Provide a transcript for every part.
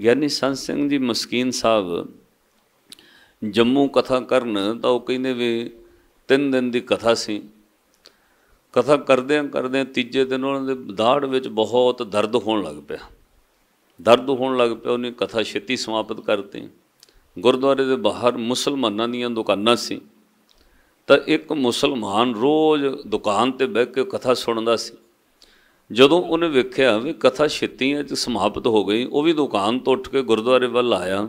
ਗਿਆਨੀ ਸੰਤ ਸਿੰਘ ਜੀ ਮਸਕੀਨ ਸਾਹਿਬ ਜੰਮੂ ਕਥਾ ਕਰਨ ਤਾਂ ਉਹ ਕਹਿੰਦੇ ਵੀ ਤਿੰਨ ਦਿਨ ਦੀ ਕਥਾ ਸੀ ਕਥਾ ਕਰਦੇ ਕਰਦੇ ਤੀਜੇ ਦਿਨ ਉਹਨਾਂ ਦੇ ਦਾੜ ਵਿੱਚ ਬਹੁਤ ਦਰਦ ਹੋਣ ਲੱਗ ਪਿਆ ਦਰਦ ਹੋਣ ਲੱਗ ਪਿਆ ਉਹਨੇ ਕਥਾ ਛੇਤੀ ਸਮਾਪਤ ਕਰਤੀ ਗੁਰਦੁਆਰੇ ਦੇ ਬਾਹਰ ਮੁਸਲਮਾਨਾਂ ਦੀਆਂ ਦੁਕਾਨਾਂ ਸੀ ਤਾਂ ਇੱਕ ਮੁਸਲਮਾਨ ਰੋਜ਼ ਦੁਕਾਨ ਤੇ ਬਹਿ ਕੇ ਕਥਾ ਸੁਣਦਾ ਸੀ ਜਦੋਂ ਉਹਨੇ ਵੇਖਿਆ ਵੀ ਕਥਾ ਛਿੱਤੀਆਂ 'ਚ ਸਮਾਪਤ ਹੋ ਗਈ ਉਹ ਵੀ ਦੁਕਾਨ ਤੋਂ ਉੱਠ ਕੇ ਗੁਰਦੁਆਰੇ ਵੱਲ ਆਇਆ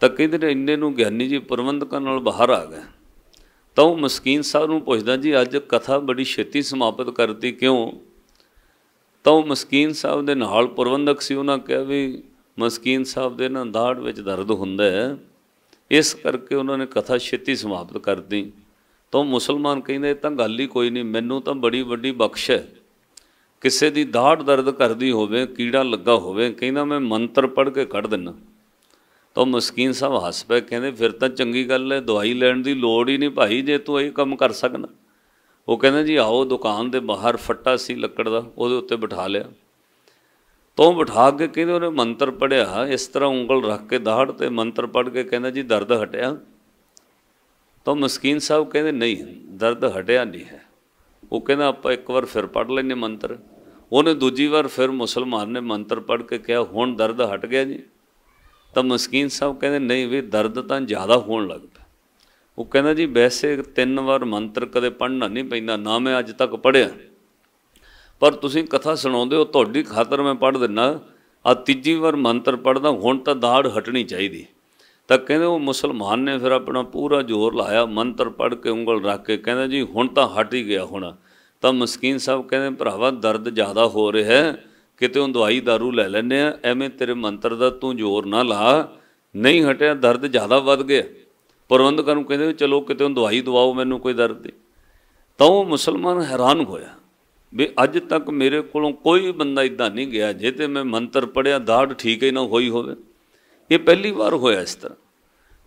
ਤਾਂ ਕਹਿੰਦੇ ਨੇ ਇੰਨੇ ਨੂੰ ਗਿਆਨੀ ਜੀ ਪ੍ਰਬੰਧਕਾਂ ਨਾਲ ਬਾਹਰ ਆ ਗਏ ਤਾਂ ਉਹ ਮਸਕੀਨ ਸਾਹਿਬ ਨੂੰ ਪੁੱਛਦਾ ਜੀ ਅੱਜ ਕਥਾ ਬੜੀ ਛੇਤੀ ਸਮਾਪਤ ਕਰਤੀ ਕਿਉਂ ਤਾਂ ਉਹ ਮਸਕੀਨ ਸਾਹਿਬ ਦੇ ਨਾਲ ਪ੍ਰਬੰਧਕ ਸੀ ਉਹਨਾਂ ਕਿਹਾ ਵੀ ਮਸਕੀਨ ਸਾਹਿਬ ਦੇ ਨਾ ਦਾੜ ਵਿੱਚ ਦਰਦ ਹੁੰਦਾ ਹੈ ਇਸ ਕਰਕੇ ਉਹਨਾਂ ਨੇ ਕਥਾ ਛੇਤੀ ਸਮਾਪਤ ਕਰਤੀ ਤਾਂ ਮੁਸਲਮਾਨ ਕਹਿੰਦੇ ਤਾਂ ਗੱਲ ਹੀ ਕੋਈ ਨਹੀਂ ਮੈਨੂੰ ਤਾਂ ਬੜੀ ਵੱਡੀ ਬਖਸ਼ ਹੈ ਕਿਸੇ ਦੀ ਦਾੜ ਦਰਦ ਕਰਦੀ ਹੋਵੇ ਕੀੜਾ ਲੱਗਾ ਹੋਵੇ ਕਹਿੰਦਾ ਮੈਂ ਮੰਤਰ ਪੜ੍ਹ ਕੇ ਕੱਢ ਦਿੰਨਾ ਤਾਂ ਮਸਕੀਨ ਸਾਹਿਬ ਹੱਸ ਪਏ ਕਹਿੰਦੇ ਫਿਰ ਤਾਂ ਚੰਗੀ ਗੱਲ ਹੈ ਦਵਾਈ ਲੈਣ ਦੀ ਲੋੜ ਹੀ ਨਹੀਂ ਭਾਈ ਜੇ ਤੂੰ ਇਹ ਕੰਮ ਕਰ ਸਕਦਾ ਉਹ ਕਹਿੰਦਾ ਜੀ ਆਓ ਦੁਕਾਨ ਦੇ ਬਾਹਰ ਫੱਟਾ ਸੀ ਲੱਕੜ ਦਾ ਉਹਦੇ ਉੱਤੇ ਬਿਠਾ ਲਿਆ ਤੋਂ ਬਿਠਾ ਕੇ ਕਹਿੰਦੇ ਉਹਨੇ ਮੰਤਰ ਪੜਿਆ ਇਸ ਤਰ੍ਹਾਂ ਉਂਗਲ ਰੱਖ ਕੇ ਦਾੜ ਤੇ ਮੰਤਰ ਪੜ ਕੇ ਕਹਿੰਦਾ ਜੀ ਦਰਦ ਹਟਿਆ ਤਾਂ ਮਸਕੀਨ ਸਾਹਿਬ ਕਹਿੰਦੇ ਨਹੀਂ ਦਰਦ ਹਟਿਆ ਨਹੀਂ ਹੈ ਉਹ ਕਹਿੰਦਾ ਆਪਾਂ ਇੱਕ ਵਾਰ ਫਿਰ ਪੜ ਲੈਨੇ ਮੰਤਰ ਉਹਨੇ ਦੂਜੀ ਵਾਰ ਫਿਰ ਮੁਸਲਮਾਨ ਨੇ ਮੰਤਰ ਪੜ੍ਹ ਕੇ ਕਿਹਾ ਹੁਣ ਦਰਦ ਹਟ ਗਿਆ ਜੀ ਤਾਂ ਮਸਕੀਨ ਸਾਹਿਬ ਕਹਿੰਦੇ ਨਹੀਂ ਵੀ ਦਰਦ ਤਾਂ ਜ਼ਿਆਦਾ ਹੋਣ ਲੱਗ ਪਿਆ ਉਹ ਕਹਿੰਦਾ ਜੀ ਵੈਸੇ ਤਿੰਨ ਵਾਰ ਮੰਤਰ ਕਦੇ ਪੜ੍ਹਨਾ ਨਹੀਂ ਪੈਂਦਾ ਨਾ ਮੈਂ ਅੱਜ ਤੱਕ ਪੜਿਆ ਪਰ ਤੁਸੀਂ ਕਥਾ ਸੁਣਾਉਂਦੇ ਹੋ ਤੁਹਾਡੀ ਖਾਤਰ ਮੈਂ ਪੜ੍ਹ ਦਿੰਨਾ ਆ ਤੀਜੀ ਵਾਰ ਮੰਤਰ ਪੜ੍ਹਦਾ ਹੁਣ ਤਾਂ ਦਾੜ ਹਟਣੀ ਚਾਹੀਦੀ ਤਾਂ ਕਹਿੰਦੇ ਉਹ ਮੁਸਲਮਾਨ ਨੇ ਫਿਰ ਆਪਣਾ ਪੂਰਾ ਜ਼ੋਰ ਲਾਇਆ ਮੰਤਰ ਪੜ੍ਹ ਕੇ ਉਂਗਲ ਰੱਖ ਕੇ ਕਹਿੰਦਾ ਜੀ ਹੁਣ ਤਾਂ ਹਟ ਹੀ ਗਿਆ ਹੁਣ ਤਾਂ ਮਸਕੀਨ ਸਾਹਿਬ ਕਹਿੰਦੇ ਭਰਾਵਾ ਦਰਦ ਜ਼ਿਆਦਾ ਹੋ ਰਿਹਾ ਹੈ ਕਿਤੇ ਉਹ ਦਵਾਈ दारू ਲੈ ਲੈਨੇ ਆ ਐਵੇਂ ਤੇਰੇ ਮੰਤਰ ਦਾ ਤੂੰ ਜ਼ੋਰ ਨਾ ਲਾ ਨਹੀਂ ਹਟਿਆ ਦਰਦ ਜ਼ਿਆਦਾ ਵੱਧ ਗਿਆ ਪ੍ਰਬੰਧਕ ਨੂੰ ਕਹਿੰਦੇ ਚਲੋ ਕਿਤੇ ਉਹ ਦਵਾਈ ਦਵਾਓ ਮੈਨੂੰ ਕੋਈ ਦਰਦ ਦੀ ਤਾਂ ਉਹ ਮੁਸਲਮਾਨ ਹੈਰਾਨ ਹੋਇਆ ਵੀ ਅੱਜ ਤੱਕ ਮੇਰੇ ਕੋਲੋਂ ਕੋਈ ਬੰਦਾ ਇਦਾਂ ਨਹੀਂ ਗਿਆ ਜੇ ਤੇ ਮੈਂ ਮੰਤਰ ਪੜਿਆ ਦਾੜ ਠੀਕ ਹੀ ਨਾ ਹੋਈ ਹੋਵੇ ਇਹ ਪਹਿਲੀ ਵਾਰ ਹੋਇਆ ਇਸ ਤਰ੍ਹਾਂ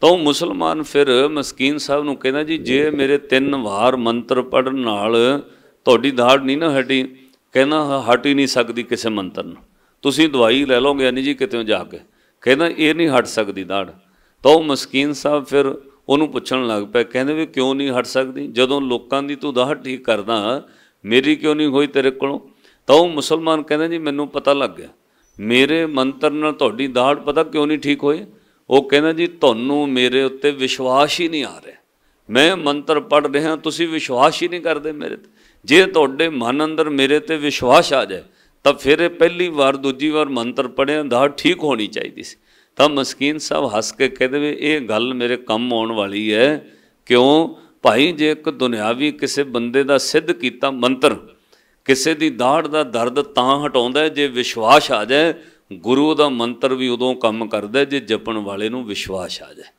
ਤਾਂ ਉਹ ਮੁਸਲਮਾਨ ਫਿਰ ਮਸਕੀਨ ਸਾਹਿਬ ਨੂੰ ਕਹਿੰਦਾ ਜੀ ਜੇ ਮੇਰੇ ਤਿੰਨ ਵਾਰ ਮੰਤਰ ਪੜਨ ਨਾਲ ਤੁਹਾਡੀ ਦਾੜ ਨਹੀਂ ਨਾ ਹਟੀ ਕਹਿੰਦਾ ਹਟ ਹੀ ਨਹੀਂ ਸਕਦੀ ਕਿਸੇ ਮੰਤਰ ਨੂੰ ਤੁਸੀਂ ਦਵਾਈ ਲੈ ਲਓਗੇ ਨਹੀਂ ਜੀ ਕਿਤੇ ਜਾ ਕੇ ਕਹਿੰਦਾ ਇਹ ਨਹੀਂ ਹਟ ਸਕਦੀ ਦਾੜ ਤਾਂ ਉਹ ਮਸਕੀਨ ਸਾਹਿਬ ਫਿਰ ਉਹਨੂੰ ਪੁੱਛਣ ਲੱਗ ਪਏ ਕਹਿੰਦੇ ਵੀ ਕਿਉਂ ਨਹੀਂ ਹਟ ਸਕਦੀ ਜਦੋਂ ਲੋਕਾਂ ਦੀ ਤੂੰ ਦਾੜ ਠੀਕ ਕਰਦਾ ਮੇਰੀ ਕਿਉਂ ਨਹੀਂ ਹੋਈ ਤੇਰੇ ਕੋਲੋਂ ਤਾਂ ਉਹ ਮੁਸਲਮਾਨ ਕਹਿੰਦਾ ਜੀ ਮੈਨੂੰ ਪਤਾ ਲੱਗ ਗਿਆ ਮੇਰੇ ਮੰਤਰ ਨਾਲ ਤੁਹਾਡੀ ਦਾੜ ਪਤਾ ਕਿਉਂ ਨਹੀਂ ਠੀਕ ਹੋਈ ਉਹ ਕਹਿੰਦਾ ਜੀ ਤੁਹਾਨੂੰ ਮੇਰੇ ਉੱਤੇ ਵਿਸ਼ਵਾਸ ਹੀ ਨਹੀਂ ਆ ਰਿਹਾ ਮੈਂ ਮੰਤਰ ਪੜ ਰਿਹਾ ਤੁਸੀਂ ਵਿਸ਼ਵਾਸ ਹੀ ਨਹੀਂ ਕਰਦੇ ਮੇਰੇ ਤੇ ਜੇ ਤੁਹਾਡੇ ਮਨ ਅੰਦਰ ਮੇਰੇ ਤੇ ਵਿਸ਼ਵਾਸ ਆ ਜਾਏ ਤਾਂ ਫਿਰ ਇਹ ਪਹਿਲੀ ਵਾਰ ਦੂਜੀ ਵਾਰ ਮੰਤਰ ਪੜਿਆ ਦਾ ਠੀਕ ਹੋਣੀ ਚਾਹੀਦੀ ਸੀ ਤਾਂ ਮਸਕੀਨ ਸਾਹਿਬ ਹੱਸ ਕੇ ਕਹਿੰਦੇ ਵੀ ਇਹ ਗੱਲ ਮੇਰੇ ਕੰਮ ਆਉਣ ਵਾਲੀ ਹੈ ਕਿਉਂ ਭਾਈ ਜੇ ਇੱਕ ਦੁਨਿਆਵੀ ਕਿਸੇ ਬੰਦੇ ਦਾ ਸਿੱਧ ਕੀਤਾ ਮੰਤਰ ਕਿਸੇ ਦੀ ਦਾੜ ਦਾ ਦਰਦ ਤਾਂ ਹਟਾਉਂਦਾ ਜੇ ਵਿਸ਼ਵਾਸ ਆ ਜਾਏ ਗੁਰੂ ਦਾ ਮੰਤਰ ਵੀ ਉਦੋਂ ਕੰਮ ਕਰਦਾ ਜੇ ਜਪਣ ਵਾਲੇ ਨੂੰ ਵਿਸ਼ਵਾਸ ਆ ਜਾਏ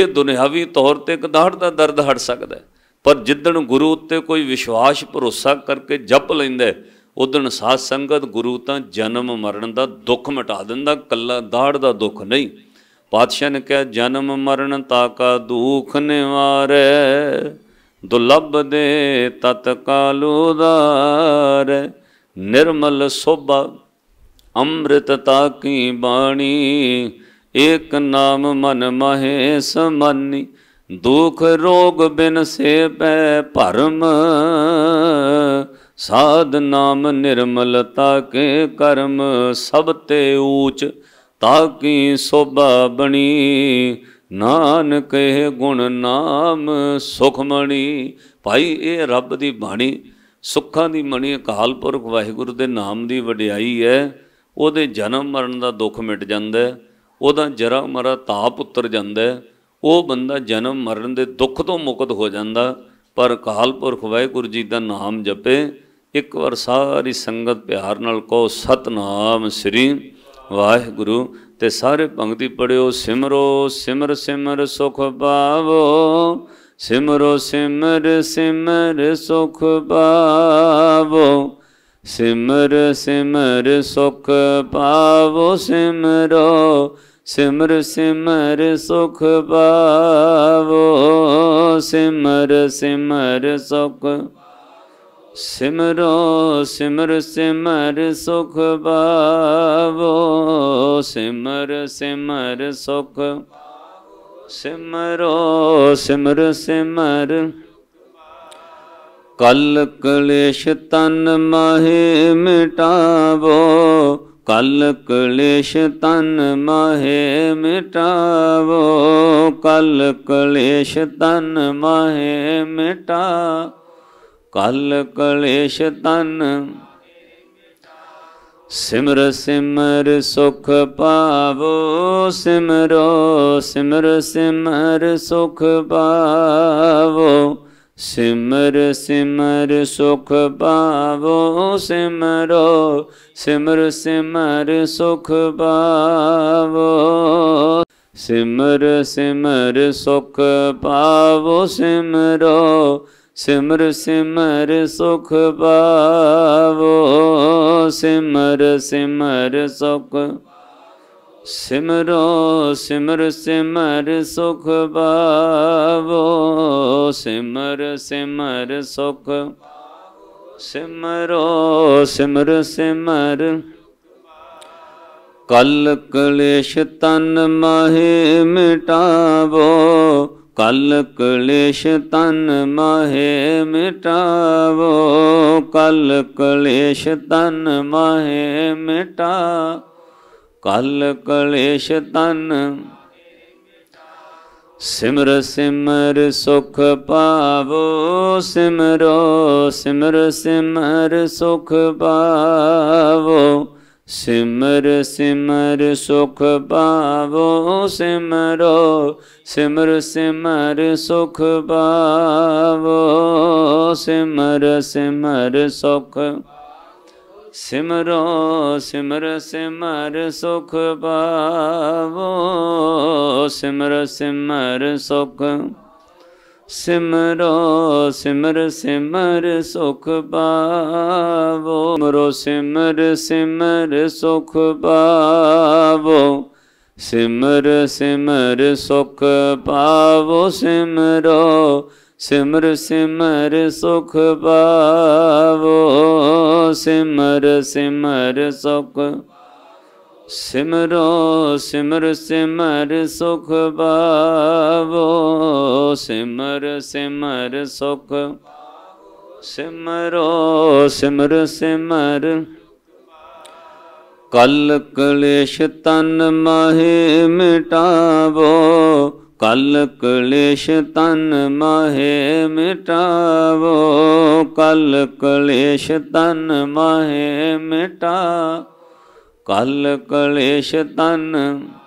ਇਹ ਦੁਨਿਆਵੀ ਤੌਰ ਤੇ ਇੱਕ ਦਾੜ ਦਾ ਦਰਦ ਹਟ ਸਕਦਾ ਪਰ ਜਿੱਦਣ ਗੁਰੂ ਉੱਤੇ ਕੋਈ ਵਿਸ਼ਵਾਸ ਭਰੋਸਾ ਕਰਕੇ ਜਪ ਲੈਂਦਾ ਉਦੋਂ ਸਾਧ ਸੰਗਤ ਗੁਰੂ ਤਾਂ ਜਨਮ ਮਰਨ ਦਾ ਦੁੱਖ ਮਿਟਾ ਦਿੰਦਾ ਕੱਲਾ ਦਾੜ ਦਾ ਦੁੱਖ ਨਹੀਂ ਪਾਤਸ਼ਾਹ ਨੇ ਕਿਹਾ ਜਨਮ ਮਰਨ ਤਾਕਾ ਦੁੱਖ ਨਿਵਾਰੈ ਦੁਲਬ ਦੇ ਤਤ ਕਾਲੂ ਦਾਰ ਨਿਰਮਲ ਸੋਭਾ ਅੰਮ੍ਰਿਤ ਤਾਕੀ ਬਾਣੀ ਏਕ ਨਾਮ ਮਨ ਮਹੇ ਸਮਾਨੀ ਦੁਖ ਰੋਗ ਬਿਨ ਸੇਪੈ ਭਰਮ ਸਾਧ ਨਾਮ ਨਿਰਮਲਤਾ ਕੇ ਕਰਮ ਸਭ ਤੇ ਊਚ ਤਾ ਕੀ ਸੋਭਾ ਬਣੀ ਨਾਨਕ ਇਹ ਗੁਣ ਨਾਮ ਸੁਖਮਣੀ ਭਾਈ ਇਹ ਰੱਬ ਦੀ ਬਾਣੀ ਸੁੱਖਾਂ ਦੀ ਮਣੀ ਅਕਾਲ ਪੁਰਖ ਵਾਹਿਗੁਰੂ ਦੇ ਨਾਮ ਦੀ ਵਡਿਆਈ ਹੈ ਉਹਦੇ ਜਨਮ ਮਰਨ ਦਾ ਦੁੱਖ ਮਿਟ ਜਾਂਦਾ ਉਹਦਾ ਜਰਾ ਮਰਾ ਤਾਪ ਉਤਰ ਜਾਂਦਾ ਉਹ ਬੰਦਾ ਜਨਮ ਮਰਨ ਦੇ ਦੁੱਖ ਤੋਂ ਮੁਕਤ ਹੋ ਜਾਂਦਾ ਪਰ ਕਾਲ ਪੁਰਖ ਵਾਹਿਗੁਰੂ ਜੀ ਦਾ ਨਾਮ ਜਪੇ ਇੱਕ ਵਾਰ ਸਾਰੀ ਸੰਗਤ ਪਿਆਰ ਨਾਲ ਕਹੋ ਸਤਨਾਮ ਸ੍ਰੀ ਵਾਹਿਗੁਰੂ ਤੇ ਸਾਰੇ ਪੰਕਤੀ ਪੜਿਓ ਸਿਮਰੋ ਸਿਮਰ ਸਿਮਰ ਸੁਖ ਪਾਵੋ ਸਿਮਰੋ ਸਿਮਰ ਸਿਮਰ ਸੁਖ ਪਾਵੋ ਸਿਮਰ ਸਿਮਰ ਸੁਖ ਪਾਵੋ ਸਿਮਰੋ ਸਿਮਰ ਸਿਮਰ ਸੁਖ ਪਾਵੋ ਸਿਮਰ ਸਿਮਰ ਸੁਖ ਸਿਮਰੋ ਸਿਮਰ ਸਿਮਰ ਸੁਖ ਪਾਵੋ ਸਿਮਰ ਸਿਮਰ ਸੁਖ ਸਿਮਰੋ ਸਿਮਰ ਸਿਮਰ ਕਲ ਕਲੇਸ਼ ਤਨ ਮਾਹੇ ਮਿਟਾਵੋ ਕਲ ਕਲੇਸ਼ ਤਨ ਮਹੇ ਮਿਟਾਵੋ ਕਲ ਕਲੇਸ਼ ਤਨ ਮਹੇ ਮਿਟਾ ਕਲ ਕਲੇਸ਼ ਤਨ ਸਿਮਰ ਸਿਮਰ ਸੁਖ ਪਾਵੋ ਸਿਮਰੋ ਸਿਮਰ ਸਿਮਰ ਸੁਖ ਪਾਵੋ ਸਿਮਰ ਸਿਮਰ ਸੁਖ ਪਾਵੋ ਸਿਮਰੋ ਸਿਮਰ ਸਿਮਰ ਸੁਖ ਪਾਵੋ ਸਿਮਰ ਸਿਮਰ ਸੁਖ ਪਾਵੋ ਸਿਮਰੋ ਸਿਮਰ ਸਿਮਰ ਸੁਖ ਪਾਵੋ ਸਿਮਰ ਸਿਮਰ ਸੁਖ ਸਿਮਰੋ ਸਿਮਰ ਸਿਮਰ ਸੁਖ ਬਾਵੋ ਸਿਮਰ ਸਿਮਰ ਸੁਖ ਸਿਮਰੋ ਸਿਮਰ ਸਿਮਰ ਕਲ ਕਲੇਸ਼ ਤਨ ਮਾਹੇ ਮਿਟਾਵੋ ਕਲ ਕਲੇਸ਼ ਤਨ ਮਾਹੇ ਮਿਟਾਵੋ ਕਲ ਕਲੇਸ਼ ਤਨ ਮਾਹੇ ਮਿਟਾ ਕਲ ਕਲੇਸ਼ ਤਨ ਸਿਮਰ ਸਿਮਰ ਸੁਖ ਪਾਵੋ ਸਿਮਰੋ ਸਿਮਰ ਸਿਮਰ ਸੁਖ ਪਾਵੋ ਸਿਮਰ ਸਿਮਰ ਸੁਖ ਪਾਵੋ ਸਿਮਰੋ ਸਿਮਰ ਸਿਮਰ ਸੁਖ ਪਾਵੋ ਸਿਮਰ ਸਿਮਰ ਸੁਖ ਸਿਮਰੋ ਸਿਮਰ ਸਿਮਰ ਸੁਖ ਪਾਵੋ ਸਿਮਰ ਸਿਮਰ ਸੁਖ ਸਿਮਰੋ ਸਿਮਰ ਸਿਮਰ ਸੁਖ ਪਾਵੋ ਸਿਮਰੋ ਸਿਮਰ ਸਿਮਰ ਸੁਖ ਪਾਵੋ ਸਿਮਰ ਸਿਮਰ ਸੁਖ ਪਾਵੋ ਸਿਮਰੋ ਸਿਮਰ ਸਿਮਰ ਸੁਖ ਪਾਵੋ ਸਿਮਰ ਸਿਮਰ ਸੁਖ ਸਿਮਰੋ ਸਿਮਰ ਸਿਮਰ ਸੁਖ ਪਾਵੋ ਸਿਮਰ ਸਿਮਰ ਸੁਖ ਸਿਮਰੋ ਸਿਮਰ ਸਿਮਰ ਕਲ ਕਲੇਸ਼ ਤਨ ਮਹਿ ਮਿਟਾਵੋ ਕਲ ਕਲੇਸ਼ ਤਨ ਮਹੇ ਮਿਟਾਵੋ ਕਲ ਕਲੇਸ਼ ਤਨ ਮਹੇ ਮਿਟਾ ਕਲ ਕਲੇਸ਼ ਤਨ